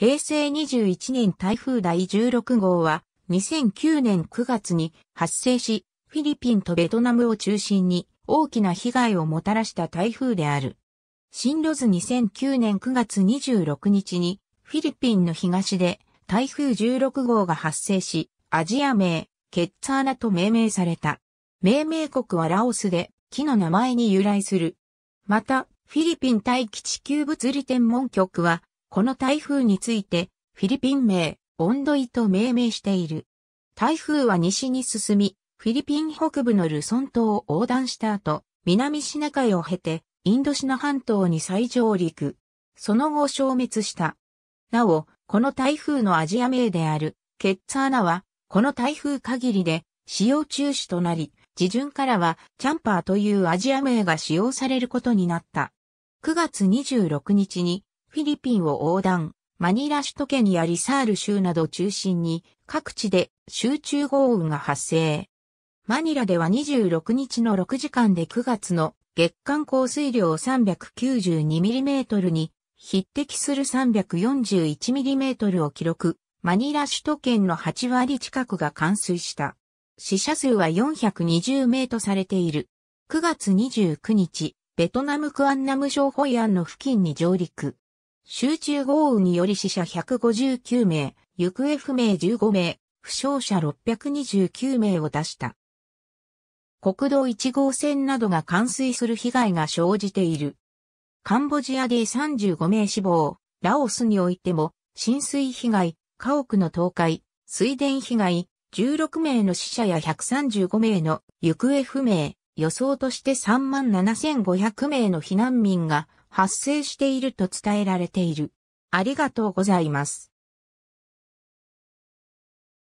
平成21年台風第16号は2009年9月に発生し、フィリピンとベトナムを中心に大きな被害をもたらした台風である。進路図2009年9月26日にフィリピンの東で台風16号が発生し、アジア名、ケッツァーナと命名された。命名国はラオスで木の名前に由来する。また、フィリピン大気地球物理天文局はこの台風について、フィリピン名、ボンドイと命名している。台風は西に進み、フィリピン北部のルソン島を横断した後、南シナ海を経て、インドシナ半島に再上陸。その後消滅した。なお、この台風のアジア名である、ケッツァーナは、この台風限りで、使用中止となり、自順からは、チャンパーというアジア名が使用されることになった。9月26日に、フィリピンを横断、マニラ首都圏やリサール州など中心に各地で集中豪雨が発生。マニラでは26日の6時間で9月の月間降水量 392mm に匹敵する 341mm を記録。マニラ首都圏の8割近くが冠水した。死者数は420名とされている。9月29日、ベトナムクアンナム省ホイアンの付近に上陸。集中豪雨により死者159名、行方不明15名、負傷者629名を出した。国道1号線などが冠水する被害が生じている。カンボジアで35名死亡、ラオスにおいても、浸水被害、家屋の倒壊、水田被害、16名の死者や135名の行方不明、予想として37,500名の避難民が発生していると伝えられている。ありがとうございます。